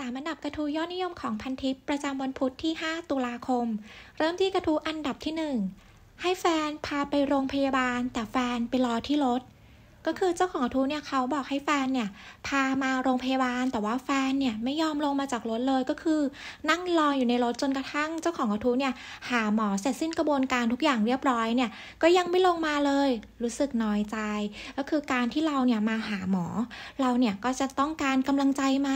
สามอันดับกระทูยอดนิยมของพันทิปประจำวันพุธที่ 5 ตุลาคม เริ่มที่กระทูอันดับที่ 1 ให้แฟนพาไปโรงพยาบาล แต่แฟนไปรอที่รถก็คือเจ้าของรทูเนี่ยเขาบอกให้แฟนเนี่ยพามาโรงพยาบาล แต่ว่าแฟนเนี่ย ไม่ยอมลงมาจากรถเลยก็คือ นั่งรออยู่ในรถจนกระทั่งเจ้าของรทูเนี่ยหาหมอเสร็จสิ้นกระบวนการทุกอย่างเรียบร้อยเนี่ย ก็ยังไม่ลงมาเลย รู้สึกน้อยใจ ก็คือการที่เราเนี่ยมาหาหมอ เราเนี่ยก็จะต้องการกำลังใจไหม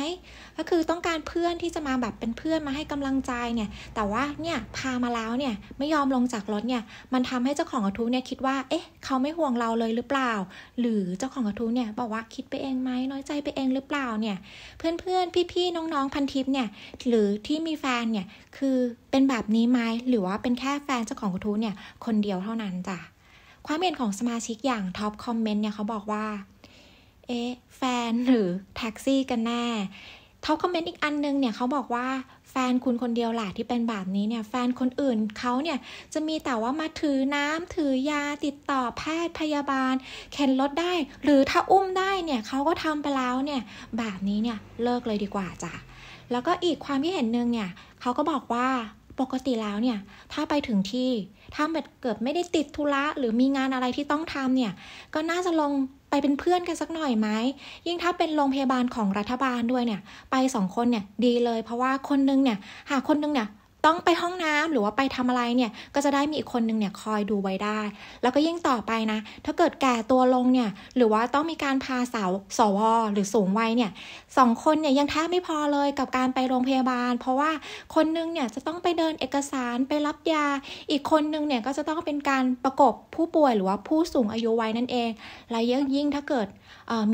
ก็คือต้องการเพื่อนที่จะมาแบบเป็นเพื่อนมาให้กำลังใจเนี่ยแต่ว่าเนี่ยพามาแล้วเนี่ยไม่ยอมลงจากรถเนี่ยมันทำให้เจ้าของรทูเนี่ยคิดว่าเอ๊ะเขาไม่ห่วงเราเลยหรือเปล่าหรือือเจ้าของกระทู้เนี่ยบอกว่าคิดไปเองไหมน้อยใจไปเองหรือเปล่าเนี่ย เพื่อนๆ พี่ๆ น้องๆ พันทิปเนี่ยหรือที่มีแฟนเนี่ยคือเป็นแบบนี้ไหมหรือว่าเป็นแค่แฟนเจ้าของกระทู้เนี่ยคนเดียวเท่านั้นจ้ะความเห็นของสมาชิกอย่างท็อปคอมเมนต์เนี่ยเขาบอกว่า เอ๊ะแฟนหรือแท็กซี่กันแน่เขาคอมเมนต์อีกอันนึงเนี่ยเขาบอกว่า แฟนคุณคนเดียวแหละที่เป็นแบบนี้เนี่ย แฟนคนอื่นเขาเนี่ยจะมีแต่ว่ามาถือน้ำถือยาติดต่อแพทย์พยาบาลเข็นรถได้ หรือถ้าอุ้มได้เนี่ย เขาก็ทำไปแล้วเนี่ย แบบนี้เนี่ยเลิกเลยดีกว่าจ้ะแล้วก็อีกความที่เห็นหนึ่งเนี่ยเขาก็บอกว่าปกติแล้วเนี่ย ถ้าไปถึงที่ถ้าเกิดไม่ได้ติดธุระหรือมีงานอะไรที่ต้องทำเนี่ย ก็น่าจะลงไปเป็นเพื่อนกันสักหน่อยไหมยิ่งถ้าเป็นโรงพยาบาลของรัฐบาลด้วยเนี่ย ไปสองคนเนี่ยดีเลยเพราะว่าคนนึงเนี่ย หากคนนึงเนี่ยต้องไปห้องน้ำหรือว่าไปทำอะไรเนี่ย ก็จะได้มีอีกคนนึงเนี่ย คอยดูไว้ได้ แล้วก็ยิ่งต่อไปนะ ถ้าเกิดแก่ตัวลงเนี่ย หรือว่าต้องมีการพาสาวสวหรือสูงวัยเนี่ยสองคนเนี่ยยังแทบไม่พอเลยกับการไปโรงพยาบาล เพราะว่าคนนึงเนี่ยจะต้องไปเดินเอกสารไปรับยา อีกคนนึงเนี่ยก็จะต้องเป็นการประกบผู้ป่วยหรือว่าผู้สูงอายุวัยนั่นเอง แล้วยิ่งยิ่งถ้าเกิด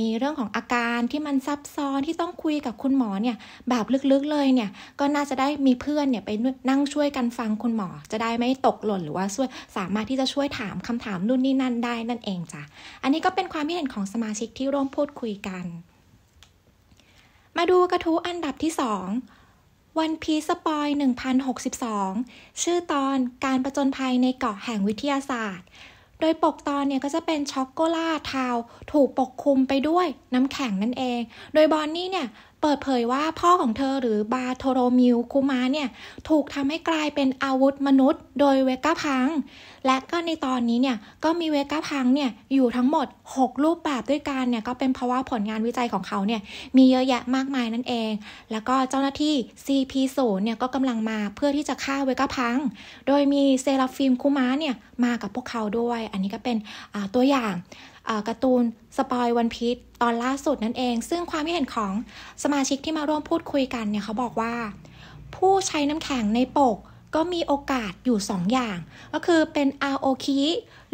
มีเรื่องของอาการที่มันซับซ้อนที่ต้องคุยกับคุณหมอเนี่ยแบบลึกๆเลยเนี่ยก็น่าจะได้มีเพื่อนเนี่ยไปนั่งช่วยกันฟังคุณหมอจะได้ไม่ตกหล่นหรือว่าช่วยสามารถที่จะช่วยถามคำถามนู่นนี่นั่นได้นั่นเองจ้ะ อันนี้ก็เป็นความคิดเห็นของสมาชิกที่ร่วมพูดคุยกัน มาดูกระทู้อันดับที่2วันพีสปอย1062 ชื่อตอนการประจนภัยในเกาะแห่งวิทยาศาสตร์ โดยปกตอนเนี่ยก็จะเป็นช็อกโกแลตทาวถูกปกคลุมไปด้วยน้ำแข็งนั่นเอง โดยบอนนี่เนี่ยเปิดเผยว่าพ่อของเธอหรือบาโทโรมิวคูมาเนี่ยถูกทำให้กลายเป็นอาวุธมนุษย์โดยเวก้าพัง และก็ในตอนนี้เนี่ยก็มีเวก้าพังเนี่ยอยู่ทั้งหมด 6 รูปแบบด้วยกันเนี่ยก็เป็นเพราะว่าผลงานวิจัยของเขาเนี่ยมีเยอะแยะมากมายนั่นเอง แล้วก็เจ้าหน้าที่ CP0 เนี่ยก็กำลังมาเพื่อที่จะฆ่าเวก้าพัง โดยมีเซราฟิมคูมาเนี่ยมากับพวกเขาด้วย อันนี้ก็เป็นตัวอย่างการ์ตูนสปอยวันพีชตอนล่าสุดนั่นเอง ซึ่งความเห็นของสมามาชิกที่มาร่วมพูดคุยกันเนี่ยเขาบอกว่า ผู้ใช้น้ำแข็งในปกก็มีโอกาสอยู่ 2ออย่าง ก็คือเป็น RO คิ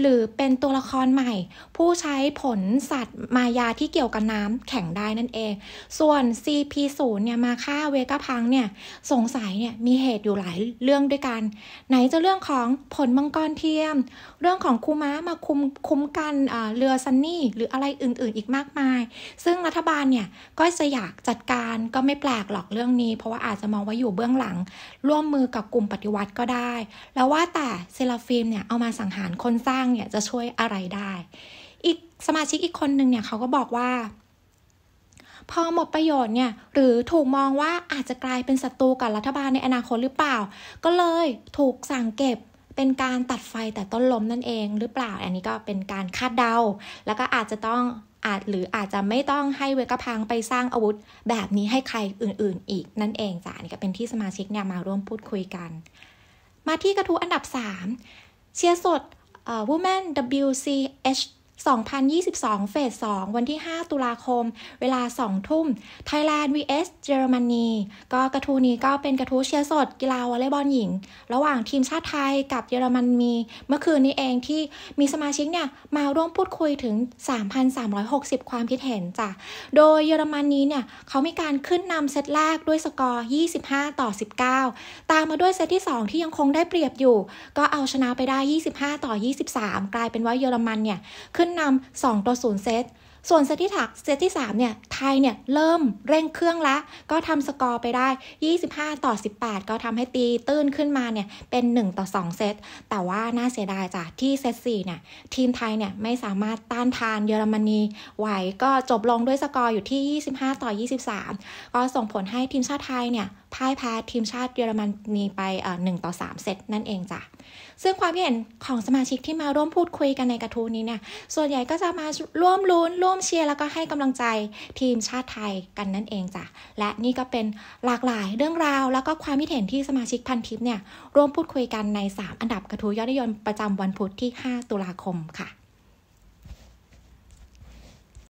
หรือเป็นตัวละครใหม่ ผู้ใช้ผลสัตว์มายาที่เกี่ยวกับน้ำแข็งได้นั่นเอง ส่วน CP0 เนี่ยมาฆ่าเวก้าพังเนี่ยสงสัยเนี่ยมีเหตุอยู่หลายเรื่องด้วยกัน ไหนจะเรื่องของผลมังกรเทียม เรื่องของคูม้ามาคุมคุ้มกันเรือซันนี่หรืออะไรอื่นๆอีกมากมาย ซึ่งรัฐบาลเนี่ยก็จะอยากจัดการก็ไม่แปลกหรอกเรื่องนี้ เพราะว่าอาจจะมองว่าอยู่เบื้องหลังร่วมมือกับกลุ่มปฏิวัติก็ได้ แล้วว่าแต่เซลฟิล์มเนี่ยเอามาสังหารคนสร้างางเนี่ยจะช่วยอะไรได้ อีกสมาชิกอีกคนหนึ่งเนี่ยเขาก็บอกว่า พอหมดประโยชน์เนี่ยหรือถูกมองว่าอาจจะกลายเป็นศัตรูกับรัฐบาลในอนาคตหรือเปล่า ก็เลยถูกสั่งเก็บเป็นการตัดไฟแต่ต้นลมนั่นเองหรือเปล่า อันนี้ก็เป็นการคาดเดา แล้วก็อาจจะต้องอาจหรืออาจจะไม่ต้องให้เวกพังไปสร้างอาวุธแบบนี้ให้ใครอื่นๆ อีกนั่นเองจ้ะนี่ก็เป็นที่สมาชิกเนี่ยมาร่วมพูดคุยกัน มาที่กระทู้อันดับ 3 เชียร์สด uh, woman WCH 2022 เฟส 2 วันที่ 5 ตุลาคม เวลา 2 ทุ่ม Thailand vs เยอรมนีก็กระทู้นี้ก็เป็นกระทู้เชียร์สด กีฬาวอลเลย์บอลหญิง ระหว่างทีมชาติไทยกับเยอรมนี เมื่อคืนนี้เองที่มีสมาชิกเนี่ยมาร่วมพูดคุยถึง 3,360 ความคิดเห็นจ้ะ โดยเยอรมนีเนี่ยเขามีการขึ้นนำเซตแรกด้วยสกอร์ 25 ต่อ 19 ตามมาด้วยเซตที่ 2 ที่ยังคงได้เปรียบอยู่ ก็เอาชนะไปได้ 25 ต่อ 23 กลายเป็นว่าเยอรมันเนี่ยขึ้นนำ 2ต่อ0เซต ส่วนเซตที่ถักเซตที่3เนี่ยไทยเนี่ยเริ่มเร่งเครื่องละก็ทำสกอร์ไปได้ 25 ต่อ 18 ก็ทำให้ตีตื้นขึ้นมาเนี่ยเป็น 1 ต่อ 2 เซต แต่ว่าน่าเสียดายจ้ะที่เซต4เนี่ยทีมไทยเนี่ยไม่สามารถต้านทานเยอรมนีไหวก็จบลงด้วยสกอร์อยู่ที่ 25 ต่อ 23 ก็ส่งผลให้ทีมชาติไทยเนี่ยพ่ายแพ้ทีมชาติเยอรมนีไปหนึ่งต่อสามเซตนั่นเองจ้ะ ซึ่งความเห็นของสมาชิกที่มาร่วมพูดคุยกันในกระทู้นี้เนี่ย ส่วนใหญ่ก็จะมาร่วมลุ้น ร่วมเชียร์แล้วก็ให้กำลังใจทีมชาติไทยกันนั่นเองจ้ะ และนี่ก็เป็นหลากหลายเรื่องราวแล้วก็ความคิดเห็นที่สมาชิกพันทิปเนี่ยร่วมพูดคุยกันใน 3 อันดับกระทู้ยอดนิยมประจำวันพุธที่ 5 ตุลาคมค่ะ